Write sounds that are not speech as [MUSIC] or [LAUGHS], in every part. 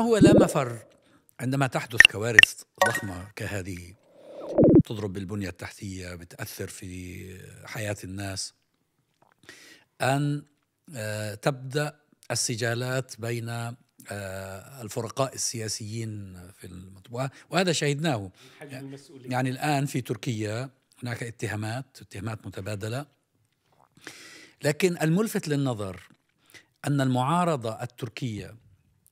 هو لا مفر عندما تحدث كوارث ضخمة كهذه تضرب بالبنية التحتية بتأثر في حياة الناس أن آه، تبدأ السجالات بين آه، الفرقاء السياسيين في المطبوعة وهذا شهدناه يعني, يعني الآن في تركيا هناك اتهامات اتهامات متبادلة لكن الملفت للنظر أن المعارضة التركية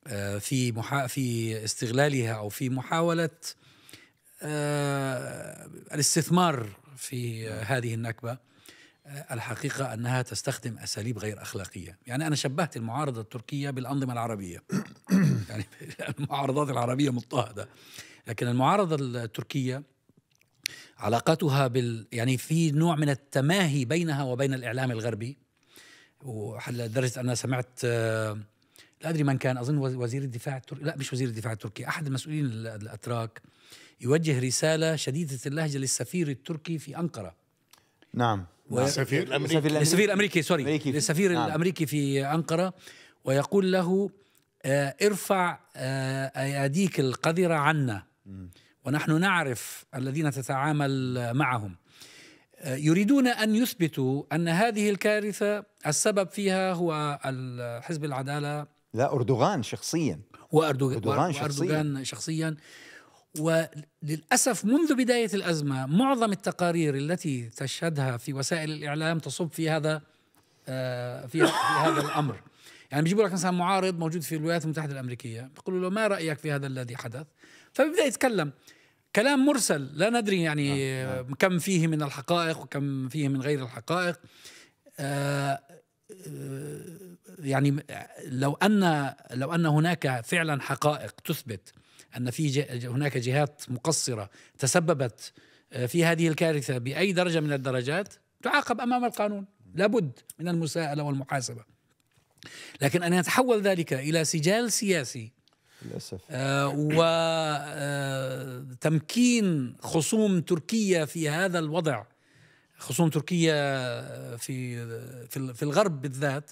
آه، في محا... في استغلالها او في محاوله آه، الاستثمار في هذه النكبه آه، الحقيقه انها تستخدم اساليب غير اخلاقيه، يعني انا شبهت المعارضه التركيه بالانظمه العربيه. [COUGHS] يعني المعارضات العربيه مضطهده. لكن المعارضه التركيه علاقتها بال يعني في نوع من التماهي بينها وبين الاعلام الغربي وحتى لدرجه انا سمعت لا ادري من كان اظن وزير الدفاع التركي لا مش وزير الدفاع التركي احد المسؤولين الاتراك يوجه رساله شديده اللهجه للسفير التركي في انقره نعم و... السفير الامريكي السفير الامريكي سوري السفير نعم. الامريكي في انقره ويقول له آه ارفع آه اياديك القذره عنا ونحن نعرف الذين تتعامل معهم آه، يريدون ان يثبتوا ان هذه الكارثه السبب فيها هو حزب العداله لا أردوغان شخصيا وأردوغان, وأردوغان شخصيا, وأردوغان شخصيا وللأسف منذ بداية الأزمة معظم التقارير التي تشهدها في وسائل الإعلام تصب في هذا آه، في, في هذا الأمر يعني بيجيبوا لك مثلا معارض موجود في الولايات المتحدة الأمريكية بيقولوا له ما رأيك في هذا الذي حدث فبيبدأ يتكلم كلام مرسل لا ندري يعني نعم، نعم. كم فيه من الحقائق وكم فيه من غير الحقائق آه، يعني لو ان لو ان هناك فعلا حقائق تثبت ان في هناك جهات مقصره تسببت آه، في هذه الكارثه باي درجه من الدرجات تعاقب امام القانون لابد من المساءله والمحاسبه لكن ان يتحول ذلك الى سجال سياسي للاسف آه وتمكين آه، خصوم تركيا في هذا الوضع خصوصا تركيا آه، في في الغرب بالذات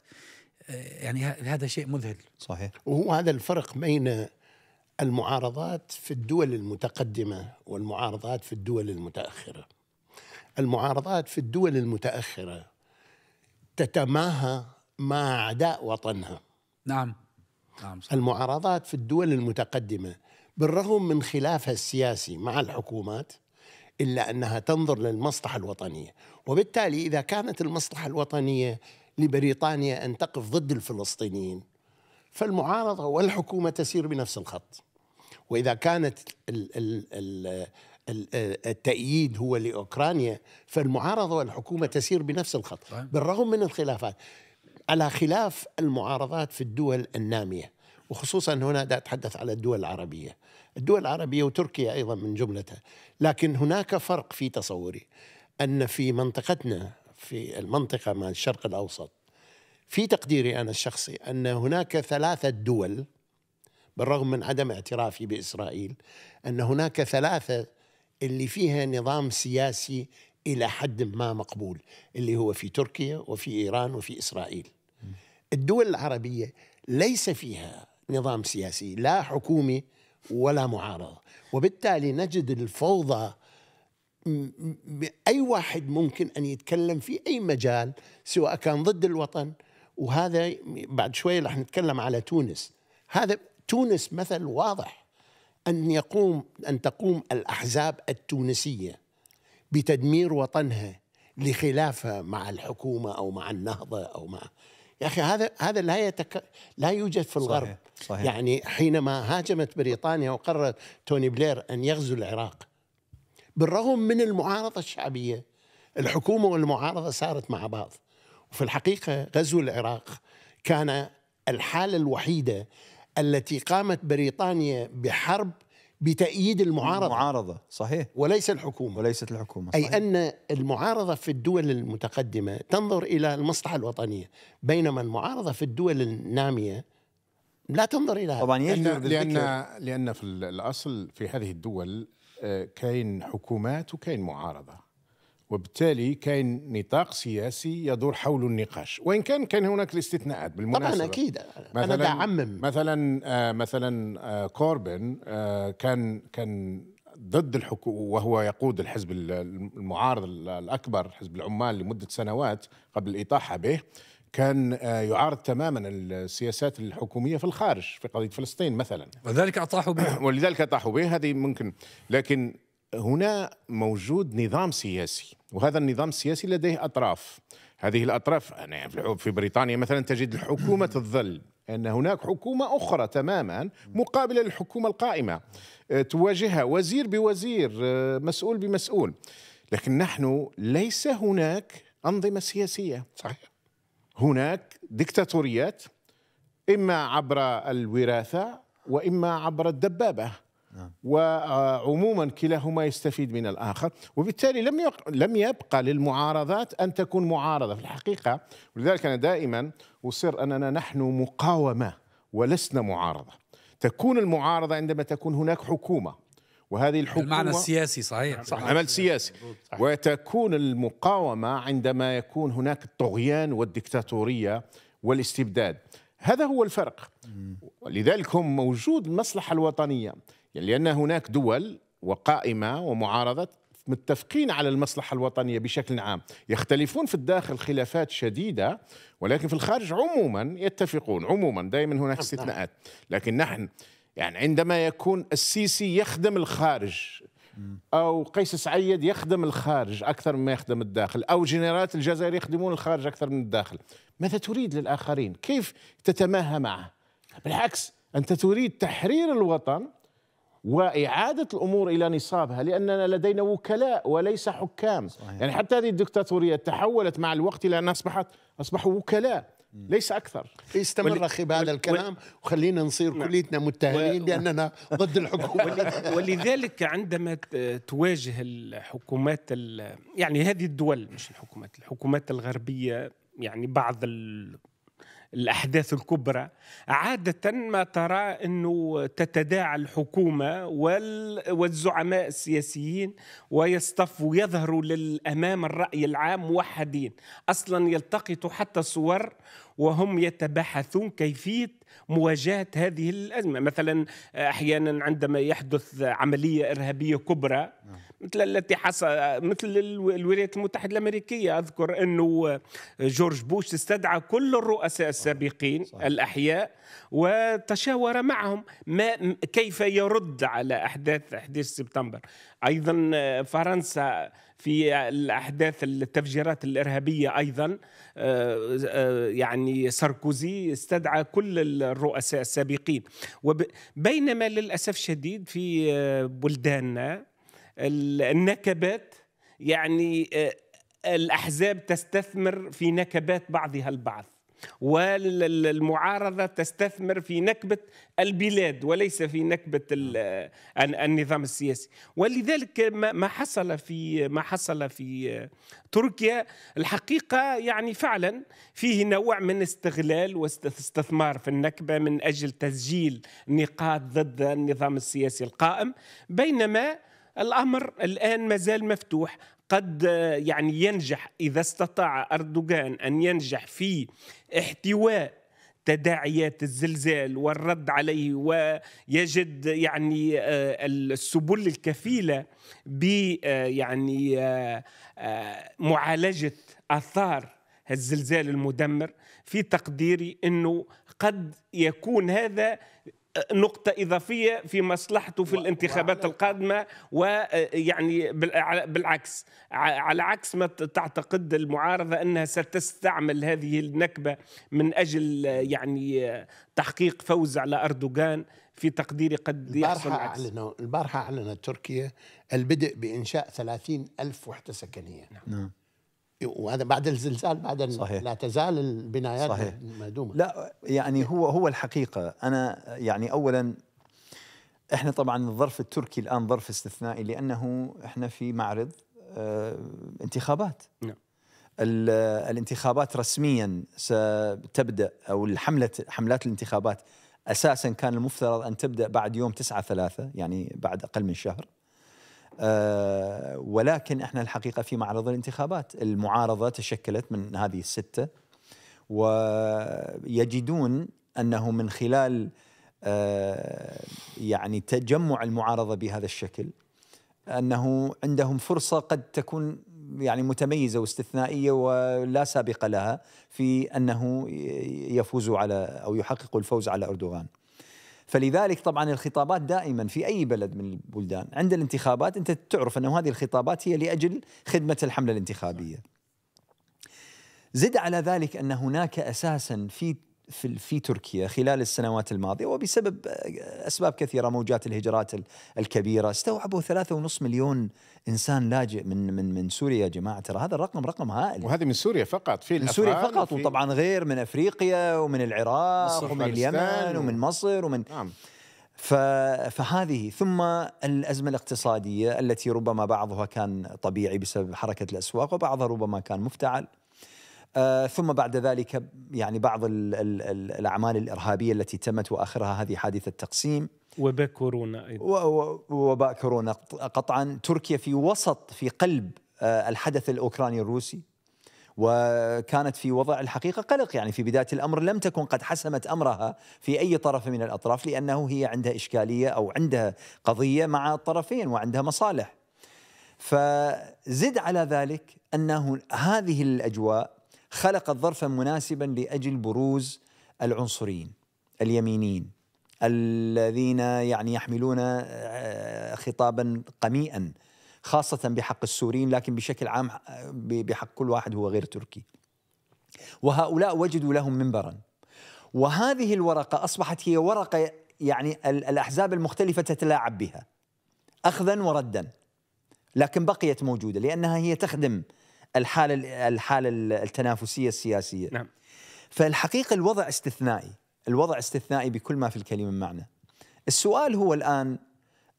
آه، يعني هذا شيء مذهل صحيح وهو هذا الفرق بين المعارضات في الدول المتقدمه والمعارضات في الدول المتاخره المعارضات في الدول المتاخره تتماهى مع اعداء وطنها نعم نعم صحيح. المعارضات في الدول المتقدمه بالرغم من خلافها السياسي مع الحكومات إلا أنها تنظر للمصلحة الوطنية وبالتالي إذا كانت المصلحة الوطنية لبريطانيا أن تقف ضد الفلسطينيين فالمعارضة والحكومة تسير بنفس الخط وإذا كانت التأييد هو لأوكرانيا فالمعارضة والحكومة تسير بنفس الخط طيب. بالرغم من الخلافات على خلاف المعارضات في الدول النامية وخصوصا هنا أتحدث على الدول العربية الدول العربية وتركيا أيضا من جملتها لكن هناك فرق في تصوري أن في منطقتنا في المنطقة مع الشرق الأوسط في تقديري أنا الشخصي أن هناك ثلاثة دول بالرغم من عدم اعترافي بإسرائيل أن هناك ثلاثة اللي فيها نظام سياسي إلى حد ما مقبول اللي هو في تركيا وفي إيران وفي إسرائيل الدول العربية ليس فيها نظام سياسي لا حكومي ولا معارضه وبالتالي نجد الفوضى اي واحد ممكن ان يتكلم في اي مجال سواء كان ضد الوطن وهذا بعد شوي راح نتكلم على تونس هذا تونس مثل واضح ان يقوم ان تقوم الاحزاب التونسيه بتدمير وطنها لخلافها مع الحكومه او مع النهضه او مع يا اخي هذا هذا لا يتك... لا يوجد في الغرب صحيح. صحيح. يعني حينما هاجمت بريطانيا وقررت توني بلير أن يغزو العراق بالرغم من المعارضة الشعبية الحكومة والمعارضة صارت مع بعض وفي الحقيقة غزو العراق كان الحالة الوحيدة التي قامت بريطانيا بحرب بتأييد المعارضة المعارضة صحيح وليس الحكومة وليست الحكومة صحيح. أي أن المعارضة في الدول المتقدمة تنظر إلى المصلحة الوطنية بينما المعارضة في الدول النامية لا تنظر الى هذا طبعا يجدر لأن, لان لان في الاصل في هذه الدول آه، كاين حكومات وكاين معارضه وبالتالي كاين نطاق سياسي يدور حول النقاش وان كان كان هناك الاستثناءات بالمناسبه طبعا اكيد انا اعمم مثلا آه مثلا آه كوربن آه كان كان ضد الحكومه وهو يقود الحزب المعارض الاكبر حزب العمال لمده سنوات قبل الاطاحه به كان آه، يعارض تماما السياسات الحكوميه في الخارج في قضيه فلسطين مثلا [CLEARS THROAT] ولذلك اطاحوا به ولذلك اطاحوا به هذه ممكن لكن هنا موجود نظام سياسي وهذا النظام السياسي لديه اطراف هذه الاطراف انا في بريطانيا مثلا تجد الحكومه الظل [CLEARS THROAT] ان هناك حكومه اخرى تماما مقابله للحكومه القائمه آه، تواجهها وزير بوزير آه، مسؤول بمسؤول لكن نحن ليس هناك انظمه سياسيه صحيح هناك دكتاتوريات إما عبر الوراثة وإما عبر الدبابة نعم. وعموما كلاهما يستفيد من الآخر وبالتالي لم يق... لم يبقى للمعارضات أن تكون معارضة في الحقيقة ولذلك أنا دائما أصر أننا نحن مقاومة ولسنا معارضة تكون المعارضة عندما تكون هناك حكومة وهذه الحكومة المعنى السياسي صحيح صح عمل سياسي صحيح. وتكون المقاومة عندما يكون هناك الطغيان والدكتاتورية والاستبداد هذا هو الفرق لذلك هم موجود المصلحة الوطنية يعني لأن هناك دول وقائمة ومعارضة متفقين على المصلحة الوطنية بشكل عام يختلفون في الداخل خلافات شديدة ولكن في الخارج عموما يتفقون عموما دائما هناك نعم. استثناءات لكن نحن يعني عندما يكون السيسي يخدم الخارج او قيس سعيد يخدم الخارج اكثر مما يخدم الداخل او جنرالات الجزائر يخدمون الخارج اكثر من الداخل ماذا تريد للاخرين كيف تتماهى معه بالعكس انت تريد تحرير الوطن وإعادة الأمور إلى نصابها لأننا لدينا وكلاء وليس حكام صحيح. يعني حتى هذه الدكتاتورية تحولت مع الوقت إلى أن أصبحت أصبحوا وكلاء ليس اكثر استمر اخي بهذا الكلام وخلينا نصير نعم. كليتنا متهمين لاننا ضد الحكومه ولذلك عندما تواجه الحكومات يعني هذه الدول مش الحكومات الحكومات الغربيه يعني بعض ال... الأحداث الكبرى عادة ما ترى أنه تتداعى الحكومة والزعماء السياسيين ويصطفوا يظهروا للأمام الرأي العام موحدين أصلا يلتقطوا حتى صور وهم يتباحثون كيفيه مواجهه هذه الازمه، مثلا احيانا عندما يحدث عمليه ارهابيه كبرى مثل التي حصل مثل الولايات المتحده الامريكيه اذكر انه جورج بوش استدعى كل الرؤساء السابقين صحيح. الاحياء وتشاور معهم ما كيف يرد على احداث 11 سبتمبر، ايضا فرنسا في الأحداث التفجيرات الإرهابية أيضا آه، آه، يعني ساركوزي استدعى كل الرؤساء السابقين بينما للأسف الشديد في آه، بلداننا النكبات يعني الأحزاب تستثمر في نكبات بعضها البعض والمعارضة تستثمر في نكبة البلاد وليس في نكبة نعم. النظام السياسي ولذلك ما حصل في ما حصل في تركيا الحقيقة يعني فعلا فيه نوع من استغلال واستثمار في النكبة من أجل تسجيل نقاط ضد النظام السياسي القائم بينما الامر الان مازال مفتوح قد يعني ينجح إذا استطاع أردوغان أن ينجح في احتواء تداعيات الزلزال والرد عليه ويجد يعني آه، السبل الكفيله ب آه، يعني آه، معالجه اثار الزلزال المدمر في تقديري انه قد يكون هذا نقطة إضافية في مصلحته في الانتخابات القادمة ويعني آه، بالعكس على عكس ما تعتقد المعارضة أنها ستستعمل هذه النكبة من أجل آه، يعني آه، تحقيق فوز على أردوغان في تقديري قد يحصل العكس أعلنوا البارحة أعلنت تركيا البدء بإنشاء 30 ألف وحدة سكنية نعم. وهذا بعد الزلزال بعد صحيح. لا تزال البنايات صحيح. مهدومه لا يعني هو هو الحقيقه انا يعني اولا احنا طبعا الظرف التركي الان ظرف استثنائي لانه احنا في معرض اه انتخابات نعم الانتخابات رسميا ستبدا او الحمله حملات الانتخابات اساسا كان المفترض ان تبدا بعد يوم 9 3 يعني بعد اقل من شهر أه ولكن احنا الحقيقه في معرض الانتخابات المعارضه تشكلت من هذه السته ويجدون انه من خلال أه يعني تجمع المعارضه بهذا الشكل انه عندهم فرصه قد تكون يعني متميزه واستثنائيه ولا سابق لها في انه يفوز على او يحقق الفوز على اردوغان. فلذلك طبعا الخطابات دائما في اي بلد من البلدان عند الانتخابات انت تعرف انه هذه الخطابات هي لاجل خدمه الحمله الانتخابيه. زد على ذلك ان هناك اساسا في في في تركيا خلال السنوات الماضيه وبسبب آه، اسباب كثيره موجات الهجرات الكبيره استوعبوا ثلاثة ونص مليون انسان لاجئ من من من سوريا يا جماعه ترى هذا الرقم رقم هائل وهذه من سوريا فقط في من سوريا فقط وطبعا غير من افريقيا ومن العراق ومن اليمن ومن مصر ومن نعم فهذه ثم الأزمة الاقتصادية التي ربما بعضها كان طبيعي بسبب حركة الأسواق وبعضها ربما كان مفتعل آه، ثم بعد ذلك يعني بعض الـ الـ الـ الاعمال الارهابيه التي تمت واخرها هذه حادثه تقسيم وباء كورونا ايضا وباء كورونا قطعا تركيا في وسط في قلب آه، الحدث الاوكراني الروسي وكانت في وضع الحقيقة قلق يعني في بداية الأمر لم تكن قد حسمت أمرها في أي طرف من الأطراف لأنه هي عندها إشكالية أو عندها قضية مع الطرفين وعندها مصالح فزد على ذلك أنه هذه الأجواء خلقت ظرفا مناسبا لاجل بروز العنصريين اليمينيين الذين يعني يحملون آه، خطابا قميئا خاصة بحق السوريين لكن بشكل عام آه، بحق كل واحد هو غير تركي وهؤلاء وجدوا لهم منبرا وهذه الورقة أصبحت هي ورقة يعني الأحزاب المختلفة تتلاعب بها أخذا وردا لكن بقيت موجودة لأنها هي تخدم الحاله الحاله التنافسيه السياسيه نعم فالحقيقه الوضع استثنائي الوضع استثنائي بكل ما في الكلمه معنى السؤال هو الان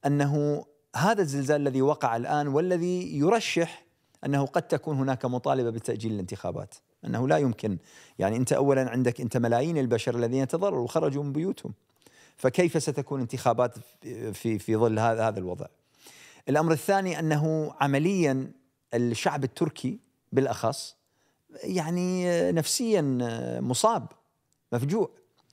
انه هذا الزلزال الذي وقع الان والذي يرشح انه قد تكون هناك مطالبه بتاجيل الانتخابات انه لا يمكن يعني انت اولا عندك انت ملايين البشر الذين تضرروا وخرجوا من بيوتهم فكيف ستكون انتخابات في في ظل هذا هذا الوضع الامر الثاني انه عمليا الشعب التركي بالاخص يعني نفسيا مصاب مفجوع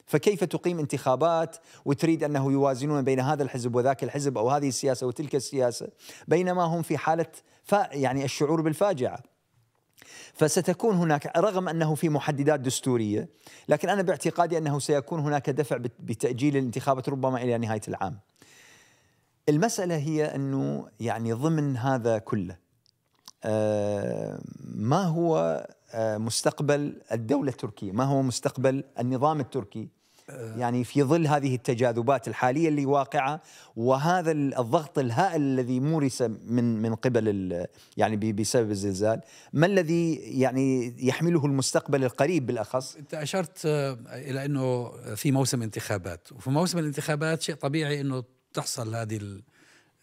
فكيف تقيم انتخابات وتريد انه يوازنون بين هذا الحزب وذاك الحزب او هذه السياسه وتلك السياسه بينما هم في حاله يعني الشعور بالفاجعه فستكون هناك رغم انه في محددات دستوريه لكن انا باعتقادي انه سيكون هناك دفع بتاجيل الانتخابات ربما الى نهايه العام. المساله هي انه يعني ضمن هذا كله آه، ما هو آه، مستقبل الدولة التركية ما هو مستقبل النظام التركي آه. يعني في ظل هذه التجاذبات الحالية اللي واقعة وهذا الضغط الهائل الذي مورس من من قبل يعني بسبب الزلزال ما الذي يعني يحمله المستقبل القريب بالأخص أنت أشرت إلى أنه في موسم انتخابات وفي موسم الانتخابات شيء طبيعي أنه تحصل هذه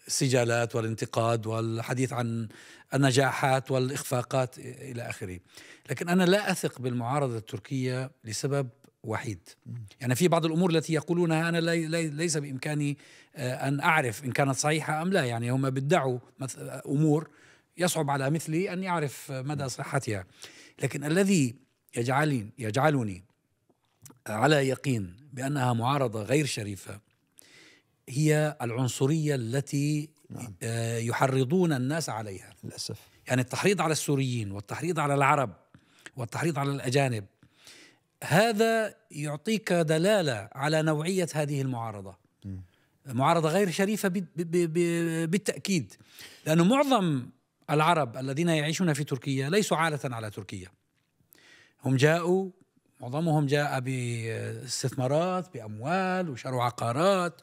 السجالات والانتقاد والحديث عن النجاحات والإخفاقات إلى آخره لكن أنا لا أثق بالمعارضة التركية لسبب وحيد يعني في بعض الأمور التي يقولونها أنا ليس بإمكاني آه، أن أعرف إن كانت صحيحة أم لا يعني هم بيدعوا أمور يصعب على مثلي أن يعرف مدى صحتها لكن الذي يجعلني يجعلني على يقين بأنها معارضة غير شريفة هي العنصرية التي نعم. آه، يحرضون الناس عليها للأسف يعني التحريض على السوريين والتحريض على العرب والتحريض على الأجانب هذا يعطيك دلالة على نوعية هذه المعارضة م. معارضة غير شريفة بالتأكيد لأنه معظم العرب الذين يعيشون في تركيا ليسوا عالة على تركيا هم جاءوا معظمهم جاء باستثمارات بأموال وشروا عقارات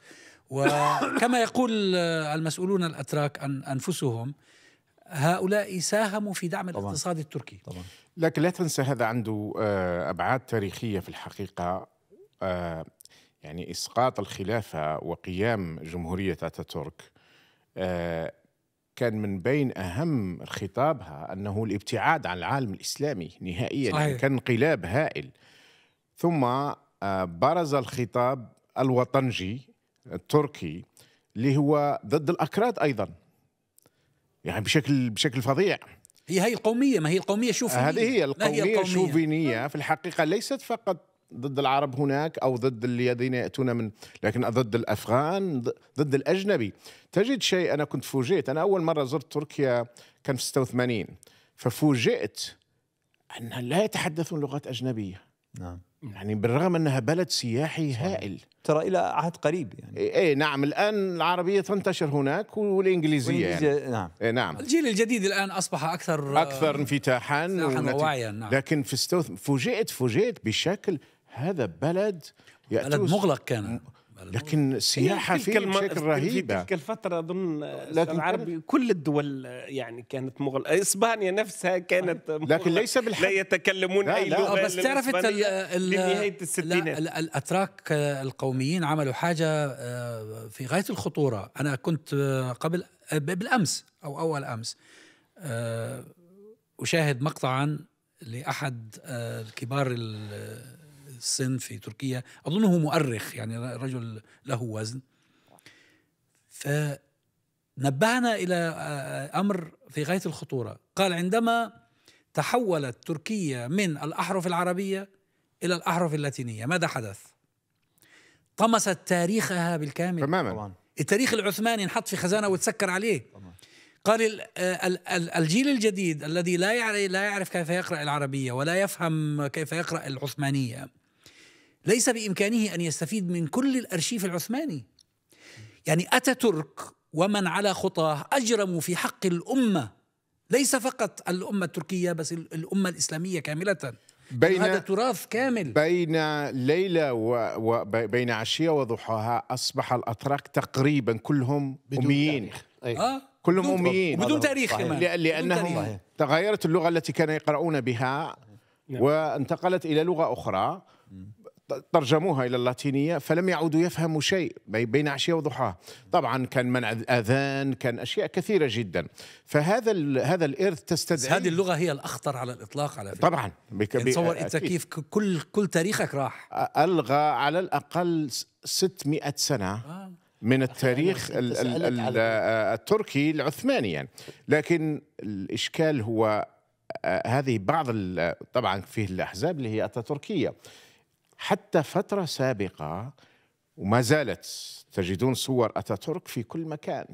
وكما يقول آه، المسؤولون الأتراك عن أنفسهم هؤلاء ساهموا في دعم طبعا. الاقتصاد التركي طبعا. لكن لا تنسى هذا عنده آه، أبعاد تاريخية في الحقيقة آه، يعني إسقاط الخلافة وقيام جمهورية أتاتورك كان من بين أهم خطابها أنه الابتعاد عن العالم الإسلامي نهائيا يعني صحيح. كان انقلاب هائل ثم برز الخطاب الوطنجي التركي اللي هو ضد الاكراد ايضا يعني بشكل بشكل فظيع هي هي القوميه ما هي القوميه شوفينيه هذه هي القوميه, الشوفينيه نعم. في الحقيقه ليست فقط ضد العرب هناك او ضد الذين ياتون من لكن ضد الافغان ضد الاجنبي تجد شيء انا كنت فوجئت انا اول مره زرت تركيا كان في 86 ففوجئت ان لا يتحدثون لغات اجنبيه نعم يعني بالرغم انها بلد سياحي صحيح. هائل ترى الى عهد قريب يعني اي إيه، نعم الان العربيه تنتشر هناك والانجليزيه, يعني. والإنجليزية يعني. نعم إيه، نعم الجيل الجديد الان اصبح اكثر آه، اكثر انفتاحا ووعيا نعم. لكن في استوث فوجئت فوجئت بشكل هذا بلد بلد مغلق كان لكن السياحة في بشكل رهيبة في تلك الفترة أظن العربي كل الدول يعني كانت مغل إسبانيا نفسها كانت لكن ليس بالحق لا يتكلمون لا أي لا لغة آه، بس تعرف لنهاية الستينات الأتراك آه، القوميين عملوا حاجة آه، في غاية الخطورة أنا كنت قبل بالأمس أو أول أمس أشاهد مقطعا لأحد الكبار السن في تركيا أظنه مؤرخ يعني رجل له وزن فنبهنا إلى أمر في غاية الخطورة قال عندما تحولت تركيا من الأحرف العربية إلى الأحرف اللاتينية ماذا حدث؟ طمست تاريخها بالكامل تماما التاريخ العثماني انحط في خزانة وتسكر عليه قال آه، الجيل الجديد الذي لا لا يعرف كيف يقرا العربيه ولا يفهم كيف يقرا العثمانيه ليس بامكانه ان يستفيد من كل الارشيف العثماني يعني اتاتورك ومن على خطاه اجرموا في حق الامه ليس فقط الامه التركيه بس الامه الاسلاميه كامله بين هذا تراث كامل بين ليلة وبين عشية وضحاها أصبح الأتراك تقريبا كلهم أميين آه؟ كلهم بدون أميين بدون تاريخ كمان لأنهم تغيرت اللغة التي كانوا يقرؤون بها نعم. وانتقلت إلى لغة أخرى ترجموها الى اللاتينيه فلم يعودوا يفهموا شيء بين عشيه وضحاها طبعا كان منع اذان كان اشياء كثيره جدا فهذا هذا الارث تستدعي هذه اللغه هي الاخطر على الاطلاق على فكره طبعا يعني تصور انت كيف كل كل تاريخك راح الغى على الاقل 600 سنه آه. من التاريخ الـ الـ الـ التركي العثماني يعني لكن الاشكال هو آه، هذه بعض طبعا فيه الاحزاب اللي هي اتاتركيه حتى فترة سابقة وما زالت تجدون صور أتاتورك في كل مكان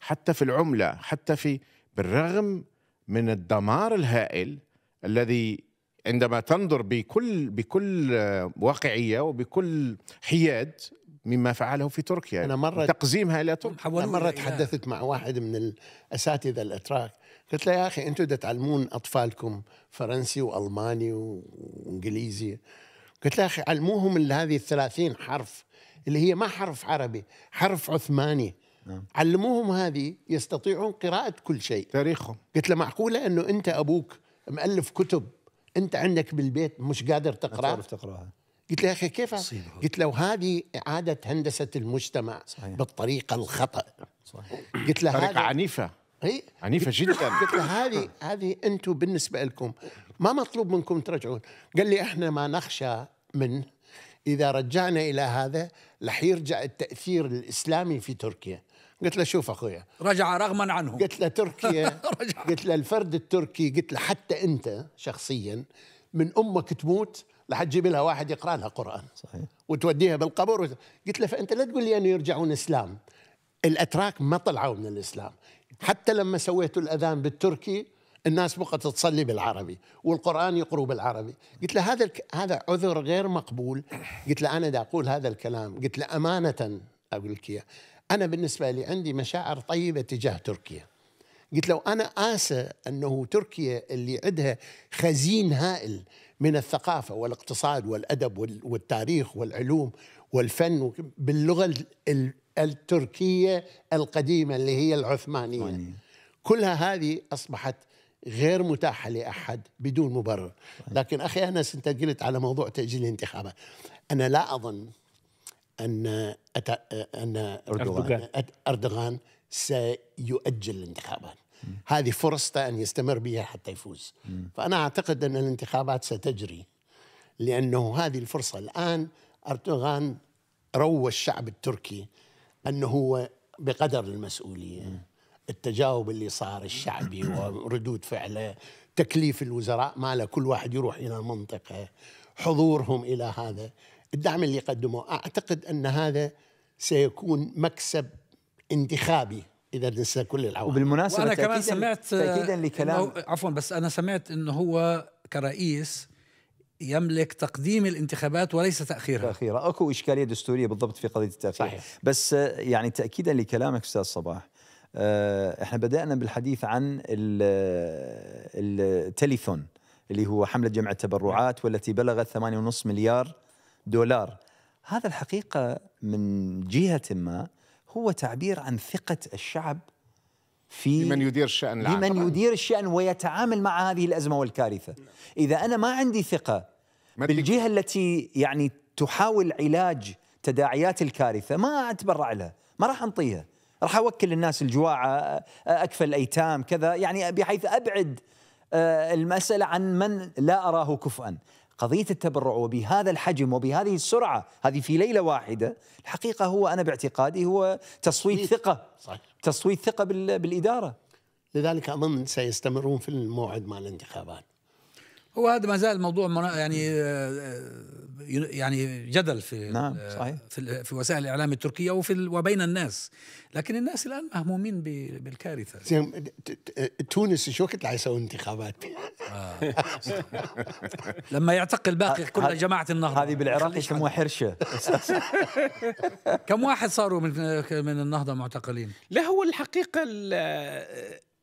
حتى في العملة حتى في بالرغم من الدمار الهائل الذي عندما تنظر بكل بكل واقعيه وبكل حياد مما فعله في تركيا أنا مرة تقزيمها إلى تركيا أنا مرة تحدثت مع واحد من الأساتذة الأتراك قلت له يا أخي أنتم تعلمون أطفالكم فرنسي وألماني وإنجليزي قلت له أخي علموهم هذه الثلاثين حرف اللي هي ما حرف عربي حرف عثماني نعم. علموهم هذه يستطيعون قراءة كل شيء تاريخهم قلت له معقولة أنه أنت أبوك مؤلف كتب أنت عندك بالبيت مش قادر تقرأ تقرأها قلت له يا أخي كيف قلت له هذه إعادة هندسة المجتمع صحيح. بالطريقة الخطأ صحيح. قلت له طريقة عنيفة اي عنيفه جدا قلت له هذه هذه انتم بالنسبه لكم ما مطلوب منكم ترجعون قال لي احنا ما نخشى منه اذا رجعنا الى هذا رح يرجع التاثير الاسلامي في تركيا قلت له شوف اخويا رجع رغما عنه قلت له تركيا [LAUGHS] قلت له الفرد التركي قلت له حتى انت شخصيا من امك تموت رح تجيب لها واحد يقرا لها قران صحيح وتوديها بالقبر قلت له فانت لا تقول لي انه يرجعون اسلام الاتراك ما طلعوا من الاسلام حتى لما سويت الأذان بالتركي الناس بقت تصلي بالعربي والقرآن يقروا بالعربي قلت له هذا هذا عذر غير مقبول قلت له أنا دا أقول هذا الكلام قلت له أمانة أقول لك أنا بالنسبة لي عندي مشاعر طيبة تجاه تركيا قلت لو أنا آسى أنه تركيا اللي عندها خزين هائل من الثقافة والاقتصاد والأدب والتاريخ والعلوم والفن باللغة التركية القديمة اللي هي العثمانية ماني. كلها هذه أصبحت غير متاحة لأحد بدون مبرر طيب. لكن أخي أنس أنت قلت على موضوع تأجيل الانتخابات أنا لا أظن أن أت... أن أردوغان, أردوغان سيؤجل الانتخابات هذه فرصته أن يستمر بها حتى يفوز م. فأنا أعتقد أن الانتخابات ستجري لأنه هذه الفرصة الآن أردوغان روى الشعب التركي انه هو بقدر المسؤوليه التجاوب اللي صار الشعبي [CLEARS THROAT] وردود فعله تكليف الوزراء ماله كل واحد يروح الى المنطقه حضورهم الى هذا الدعم اللي قدموه اعتقد ان هذا سيكون مكسب انتخابي اذا ننسى كل العوامل وبالمناسبه وانا كمان سمعت تاكيدا لكلام عفوا بس انا سمعت انه هو كرئيس يملك تقديم الانتخابات وليس تاخيرها تاخيرها اكو اشكاليه دستوريه بالضبط في قضيه التاخير صحيح. بس آه، يعني تاكيدا لكلامك استاذ صباح آه، احنا بدانا بالحديث عن آه، التليثون اللي هو حمله جمع التبرعات نعم. والتي بلغت 8.5 مليار دولار هذا الحقيقه من جهه ما هو تعبير عن ثقه الشعب في من يدير الشأن العام لمن يدير الشأن ويتعامل مع هذه الأزمة والكارثة نعم. إذا أنا ما عندي ثقة بالجهه التي يعني تحاول علاج تداعيات الكارثه ما اتبرع لها ما راح انطيها راح اوكل الناس الجواعه اكفل الايتام كذا يعني بحيث ابعد آه، المساله عن من لا اراه كفؤا قضيه التبرع وبهذا الحجم وبهذه السرعه هذه في ليله واحده الحقيقه هو انا باعتقادي هو تصويت ثقه تصويت ثقه بالاداره لذلك اظن سيستمرون في الموعد مع الانتخابات هو هذا ما زال الموضوع يعني آه، آه، يعني جدل في نعم صحيح. في, وسائل الاعلام التركيه وفي وبين الناس لكن الناس الان مهمومين بالكارثه تونس شو وقت يسوي انتخابات آه. لما يعتقل باقي كل جماعه النهضه هذه بالعراق يسموها حرشه [LAUGHS] كم واحد صاروا من من النهضه معتقلين لا هو الحقيقه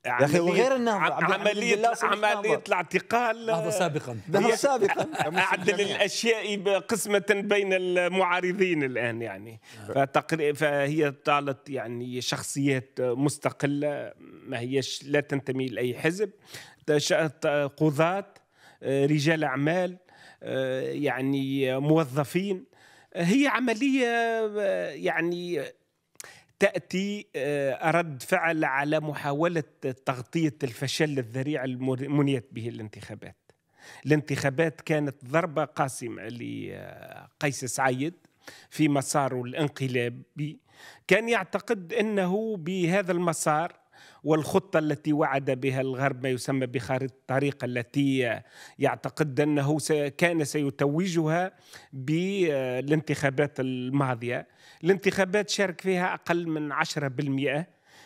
يا يعني اخي وغير انه عمليه عمليه الاعتقال هذا آه، سابقا هذا سابقا [LAUGHS] عدل الاشياء قسمه بين المعارضين الان يعني آه. فتقري فهي طالت يعني شخصيات مستقله ما هيش لا تنتمي لاي حزب قضاه آه، رجال اعمال يعني موظفين هي عمليه يعني تاتي آه، رد فعل على محاوله تغطيه الفشل الذريع المنيت به الانتخابات. الانتخابات كانت ضربه قاسمه لقيس آه، سعيد في مساره الانقلابي كان يعتقد انه بهذا المسار والخطة التي وعد بها الغرب ما يسمى بخارطة الطريق التي يعتقد أنه كان سيتوجها بالانتخابات الماضية الانتخابات شارك فيها أقل من 10%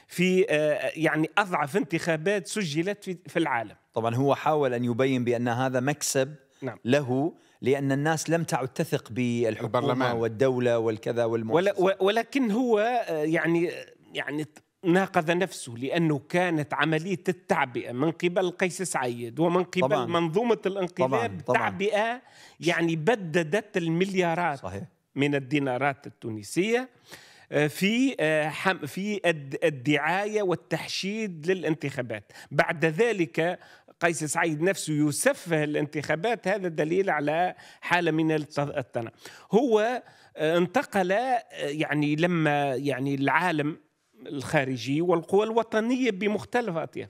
في آه، يعني أضعف انتخابات سجلت في العالم طبعا هو حاول أن يبين بأن هذا مكسب نعم. له لان الناس لم تعد تثق بالحكومه والدوله والكذا والمؤسسه ولكن هو آه، يعني آه، يعني ناقض نفسه لأنه كانت عملية التعبئة من قبل قيس سعيد ومن قبل طبعاً منظومة الانقلاب طبعاً تعبئة يعني بددت المليارات صحيح من الدينارات التونسية آه، في آه، في الدعايه والتحشيد للانتخابات بعد ذلك قيس سعيد نفسه يسفه الانتخابات هذا دليل على حاله من التنا هو آه، انتقل يعني لما يعني العالم الخارجي والقوى الوطنية بمختلفاتها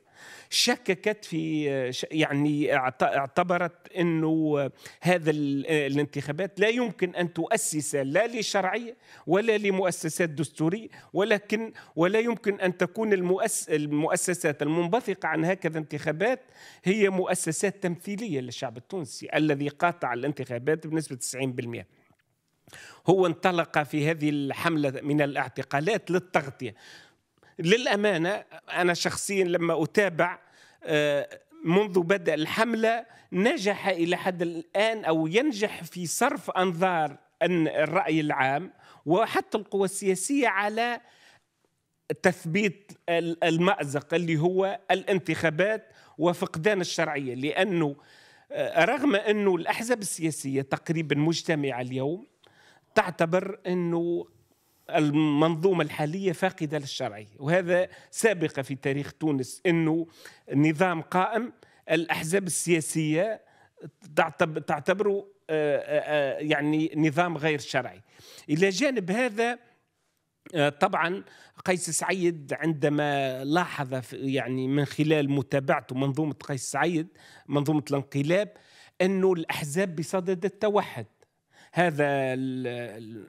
شككت في يعني اعتبرت أنه هذا الانتخابات لا يمكن أن تؤسس لا لشرعية ولا لمؤسسات دستورية ولكن ولا يمكن أن تكون المؤسسات المنبثقة عن هكذا انتخابات هي مؤسسات تمثيلية للشعب التونسي الذي قاطع الانتخابات بنسبة 90% هو انطلق في هذه الحملة من الاعتقالات للتغطية للأمانة أنا شخصيا لما أتابع آه، منذ بدأ الحملة نجح إلى حد الآن أو ينجح في صرف أنظار الرأي العام وحتى القوى السياسية على تثبيت المأزق اللي هو الانتخابات وفقدان الشرعية لأنه آه، رغم أنه الأحزاب السياسية تقريبا مجتمعة اليوم تعتبر انه المنظومة الحالية فاقدة للشرعية وهذا سابقة في تاريخ تونس أنه نظام قائم الأحزاب السياسية تعتبره آه، آه، آه، يعني نظام غير شرعي إلى جانب هذا طبعا قيس سعيد عندما لاحظ يعني من خلال متابعته منظومة قيس سعيد منظومة الانقلاب أنه الأحزاب بصدد التوحد هذا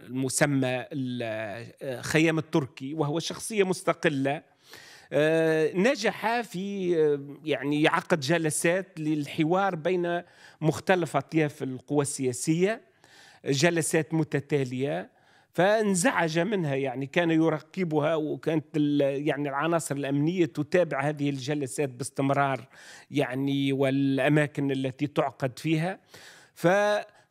المسمى الخيام التركي وهو شخصية مستقلة آه، نجح في آه، يعني عقد جلسات للحوار بين مختلف أطياف القوى السياسية جلسات متتالية فانزعج منها يعني كان يراقبها وكانت يعني العناصر الامنيه تتابع هذه الجلسات باستمرار يعني والاماكن التي تعقد فيها ف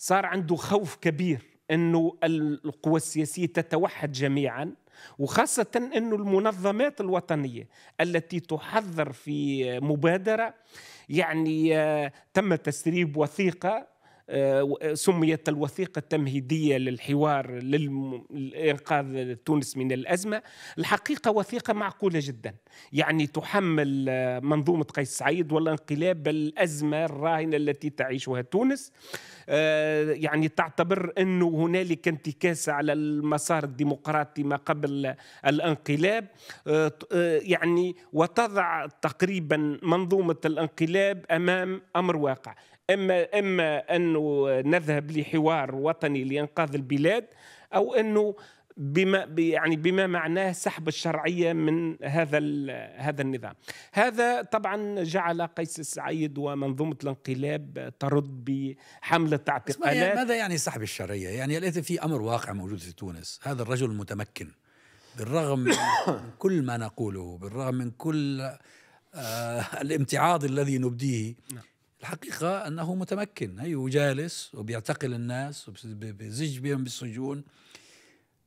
صار عنده خوف كبير انه القوى السياسيه تتوحد جميعا وخاصه أن المنظمات الوطنيه التي تحذر في مبادره يعني آه، تم تسريب وثيقه سميت الوثيقة التمهيدية للحوار لإنقاذ تونس من الأزمة الحقيقة وثيقة معقولة جدا يعني تحمل منظومة قيس سعيد والانقلاب الأزمة الراهنة التي تعيشها تونس آه، يعني تعتبر أنه هنالك انتكاسة على المسار الديمقراطي ما قبل الانقلاب آه، آه، يعني وتضع تقريبا منظومة الانقلاب أمام أمر واقع اما اما انه نذهب لحوار وطني لانقاذ البلاد او انه بما يعني بما معناه سحب الشرعيه من هذا هذا النظام. هذا طبعا جعل قيس السعيد ومنظومه الانقلاب ترد بحمله يعني اعتقالات يعني ماذا يعني سحب الشرعيه؟ يعني ليس في امر واقع موجود في تونس، هذا الرجل المتمكن بالرغم من [COUGHS] كل ما نقوله، بالرغم من كل آه الامتعاض الذي نبديه نعم. الحقيقة أنه متمكن هي أيوة، وجالس وبيعتقل الناس وبيزج بهم بالسجون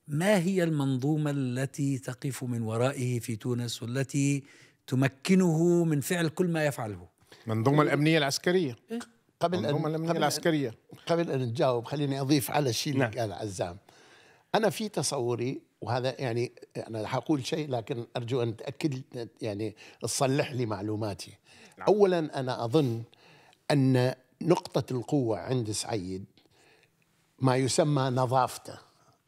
ما هي المنظومة التي تقف من ورائه في تونس والتي تمكنه من فعل كل ما يفعله المنظومة الأمنية العسكرية إيه. قبل أن الأمنية قبل العسكرية قبل أن نجاوب خليني أضيف على الشيء اللي نعم. قال عزام أنا في تصوري وهذا يعني أنا حقول شيء لكن أرجو أن تأكد يعني تصلح لي معلوماتي نعم. أولا أنا أظن ان نقطه القوه عند سعيد ما يسمى نظافته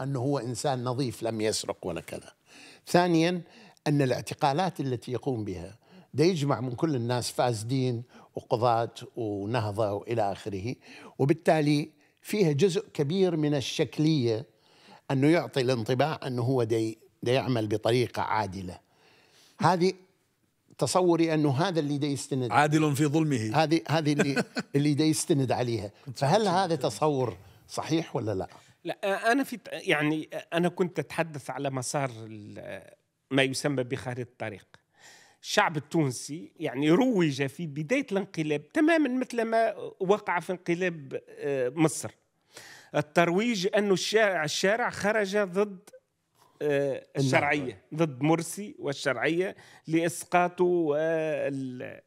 انه هو انسان نظيف لم يسرق ولا كذا ثانيا ان الاعتقالات التي يقوم بها ده يجمع من كل الناس فاسدين وقضاة ونهضة وإلى آخره وبالتالي فيها جزء كبير من الشكلية أنه يعطي الانطباع أنه هو دي, دي يعمل بطريقة عادلة هذه تصوري انه هذا اللي دي يستند عادل في ظلمه هذه هذه اللي [LAUGHS] اللي دي يستند عليها فهل هذا تصور صحيح ولا لا لا انا في يعني انا كنت اتحدث على مسار ما يسمى بخارطه الطريق الشعب التونسي يعني روج في بدايه الانقلاب تماما مثل ما وقع في انقلاب آه، مصر الترويج انه الشارع الشارع خرج ضد آه، الشرعيه ضد مرسي والشرعيه لاسقاطه آه، وال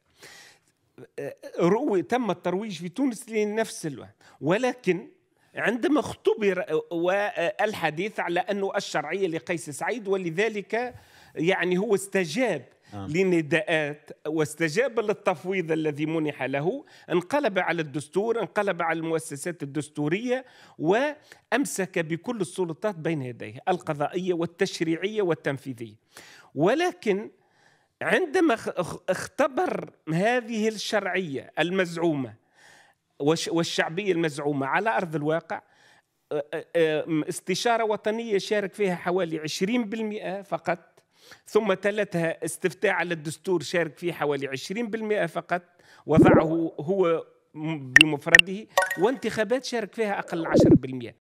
آه، روي تم الترويج في تونس لنفس الوقت ولكن عندما اختبر والحديث على انه الشرعيه لقيس سعيد ولذلك يعني هو استجاب آه. لنداءات واستجاب للتفويض الذي منح له انقلب على الدستور انقلب على المؤسسات الدستورية وأمسك بكل السلطات بين يديه القضائية والتشريعية والتنفيذية ولكن عندما اختبر هذه الشرعية المزعومة والشعبية المزعومة على أرض الواقع استشارة وطنية شارك فيها حوالي 20% فقط ثم تلتها استفتاء على الدستور شارك فيه حوالي 20% فقط وضعه هو بمفرده وانتخابات شارك فيها أقل 10%